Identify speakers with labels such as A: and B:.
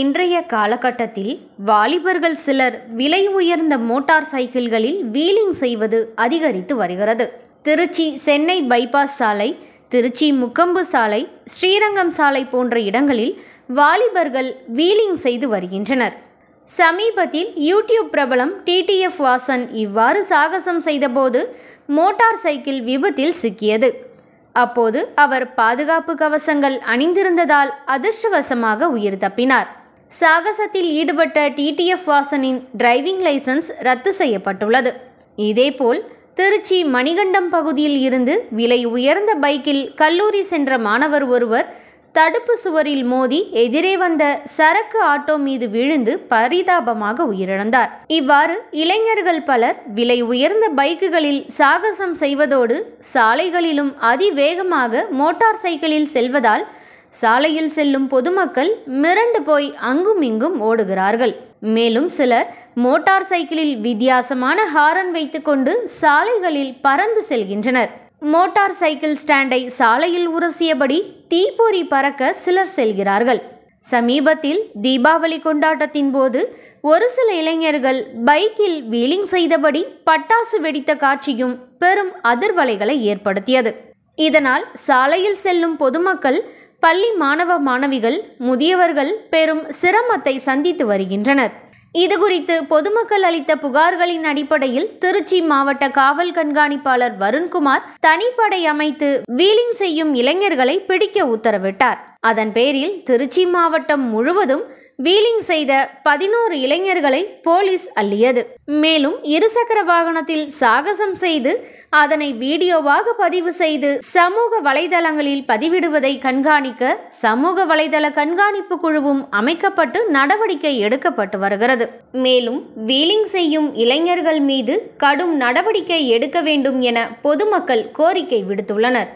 A: இன்றைய காலகட்டத்தில் வாலிபர்கள் சிலர் விலை உயர்ந்த மோட்டார் சைக்கிள்களில் வீலிங் செய்வது அதிகரித்து வருகிறது திருச்சி சென்னை பைபாஸ் சாலை திருச்சி முக்கம்பு சாலை ஸ்ரீரங்கம் சாலை போன்ற இடங்களில் வாலிபர்கள் வீலிங் செய்து வருகின்றனர் சமீபத்தில் யூடியூப் பிரபலம் டிடிஎஃப் வாசன் இவ்வாறு சாகசம் செய்தபோது மோட்டார் சைக்கிள் விபத்தில் சிக்கியது அப்போது அவர் பாதுகாப்பு கவசங்கள் அணிந்திருந்ததால் அதிர்ஷ்டவசமாக உயிர் தப்பினார் சாகசத்தில் ஈடுபட்ட டிடிஎஃப் வாசனின் டிரைவிங் லைசன்ஸ் ரத்து செய்யப்பட்டுள்ளது இதேபோல் திருச்சி மணிகண்டம் பகுதியில் இருந்து விலை உயர்ந்த பைக்கில் கல்லூரி சென்ற மாணவர் ஒருவர் தடுப்பு சுவரில் மோதி எதிரே வந்த சரக்கு ஆட்டோ மீது விழுந்து பரிதாபமாக உயிரிழந்தார் இவ்வாறு இளைஞர்கள் பலர் விலை உயர்ந்த பைக்குகளில் சாகசம் செய்வதோடு சாலைகளிலும் அதிவேகமாக மோட்டார் சைக்கிளில் செல்வதால் சாலையில் செல்லும் பொதுமக்கள் மிரண்டு போய் அங்கும் இங்கும் ஓடுகிறார்கள் மேலும் சிலர் மோட்டார் சைக்கிளில் வித்தியாசமான ஹாரன் வைத்துக்கொண்டு சாலைகளில் பறந்து செல்கின்றனர் மோட்டார் சைக்கிள் ஸ்டாண்டை சாலையில் உரசியபடி தீப்பொறி பறக்க சிலர் செல்கிறார்கள் சமீபத்தில் தீபாவளி கொண்டாட்டத்தின் போது ஒரு சில இளைஞர்கள் பைக்கில் வீலிங் செய்தபடி பட்டாசு வெடித்த காட்சியும் பெரும் அதிர்வலைகளை ஏற்படுத்தியது இதனால் சாலையில் செல்லும் பொதுமக்கள் பள்ளி மாணவ மாணவிகள் முதியவர்கள் பெரும் சிரமத்தை சந்தித்து வருகின்றனர் இதுகுறித்து பொதுமக்கள் அளித்த புகார்களின் அடிப்படையில் திருச்சி மாவட்ட காவல் கண்காணிப்பாளர் வருண்குமார் தனிப்படை அமைத்து வீலிங் செய்யும் இளைஞர்களை பிடிக்க உத்தரவிட்டார் அதன் பேரில் திருச்சி மாவட்டம் முழுவதும் வீலிங் செய்த பதினோரு இளைஞர்களை போலீஸ் அள்ளியது மேலும் இருசக்கர வாகனத்தில் சாகசம் செய்து அதனை வீடியோவாக பதிவு செய்து சமூக வலைதளங்களில் பதிவிடுவதை கண்காணிக்க சமூக வலைதள கண்காணிப்பு குழுவும் அமைக்கப்பட்டு நடவடிக்கை எடுக்கப்பட்டு வருகிறது மேலும் வீலிங் செய்யும் இளைஞர்கள் மீது கடும் நடவடிக்கை எடுக்க வேண்டும் என பொதுமக்கள் கோரிக்கை விடுத்துள்ளனர்